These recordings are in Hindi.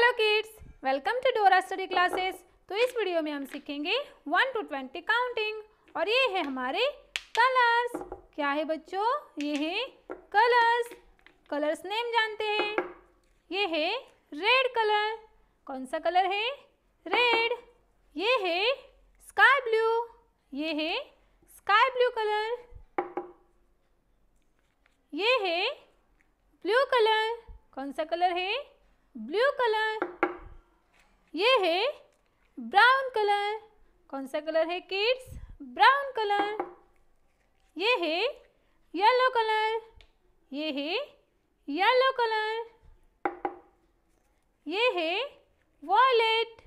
Hello kids welcome to Dora study classes तो इस वीडियो में हम सीखेंगे वन टू ट्वेंटी काउंटिंग और ये है हमारे कलर्स क्या है बच्चों ये है कलर्स कलर्स नेम जानते हैं ये है रेड कलर कौन सा कलर है रेड ये है स्काई ब्लू ये है स्काई ब्लू कलर ये है ब्लू कलर कौन सा कलर है ब्लू कलर ये है ब्राउन कलर कौन सा कलर है किड्स ब्राउन कलर ये है येलो कलर ये है येलो कलर ये है वॉयलेट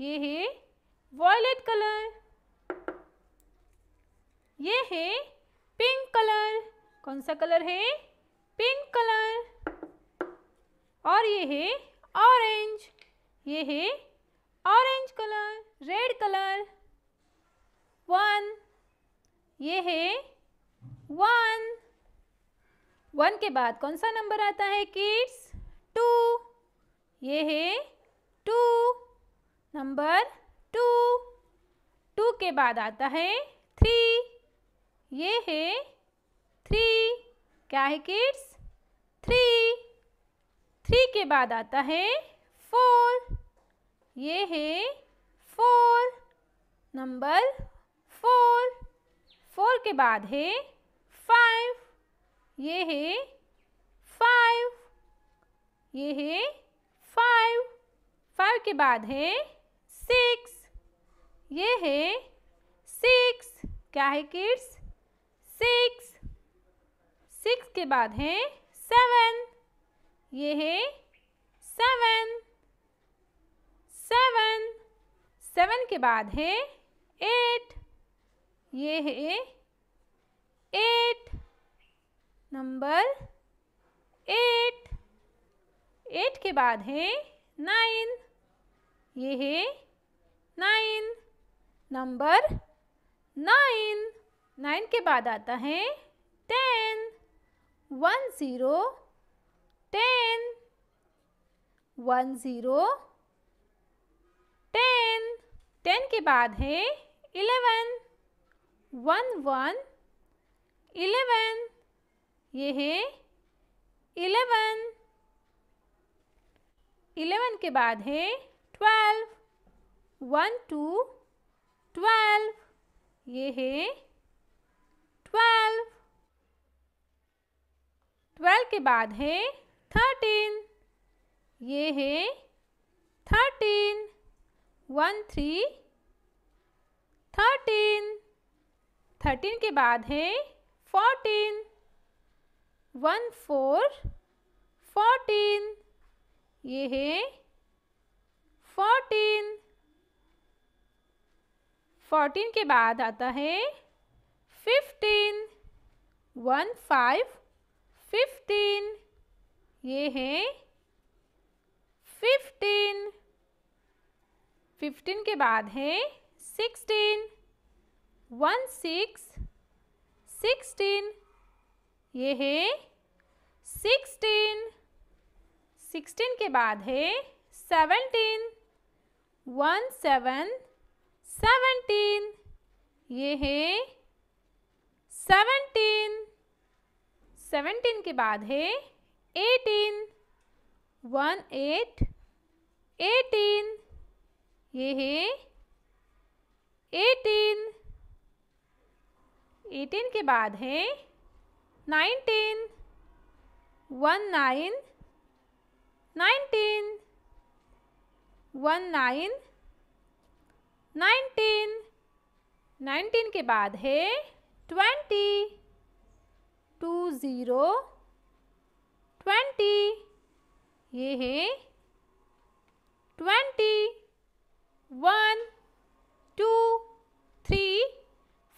ये है वॉयलेट कलर ये है पिंक कलर कौन सा कलर है पिंक कलर और ये है ऑरेंज ये है orange colour red colour one ये है वन वन के बाद कौन सा नंबर आता है किड्स टू ये है टू नंबर टू टू के बाद आता है थ्री ये है थ्री क्या है किड्स थ्री के बाद आता है फोर ये है फोर नंबर फोर फोर के बाद है फाइव ये है फाइव ये है फाइव फाइव के बाद है सिक्स ये है सिक्स क्या है किड्स सिक्स सिक्स के बाद है सेवन ये है सेवन सेवन सेवन के बाद है एट ये है एट नंबर एट एट के बाद है नाइन ये है नाइन नंबर नाइन नाइन के बाद आता है ten one zero ten one zero ten ten के बाद है इलेवन वन वन इलेवन ये है इलेवन इलेवन के बाद है ट्वेल्व वन टू ट्वेल्व ये है ट्वेल्व ट्वेल्व के बाद है थर्टीन ये है thirteen one three thirteen thirteen के बाद है फोर्टीन वन फोर फोर्टीन ये है फोर्टीन फोर्टीन के बाद आता है फिफ्टीन वन फाइव फिफ्टीन ये है फिफ्टीन फिफ्टीन के बाद है सिक्सटीन वन सिक्स सिक्सटीन ये है सिक्सटीन सिक्सटीन के बाद है सेवनटीन वन सेवन सेवनटीन ये है सेवनटीन सेवनटीन के बाद है एटीन वन एट एटीन ये है एटीन एटीन के बाद है nineteen one nine nineteen one nine nineteen nineteen के बाद है ट्वेंटी टू ज़ीरो ट्वेंटी ये है twenty one two three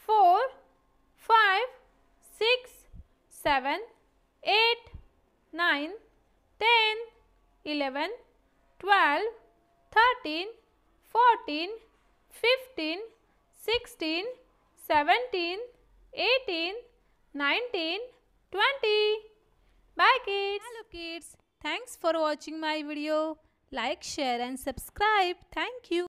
four five six seven eight nine ten eleven twelve thirteen fourteen fifteen sixteen seventeen eighteen nineteen twenty Bye kids. Hello kids. Thanks for watching my video. Like, share and subscribe. Thank you.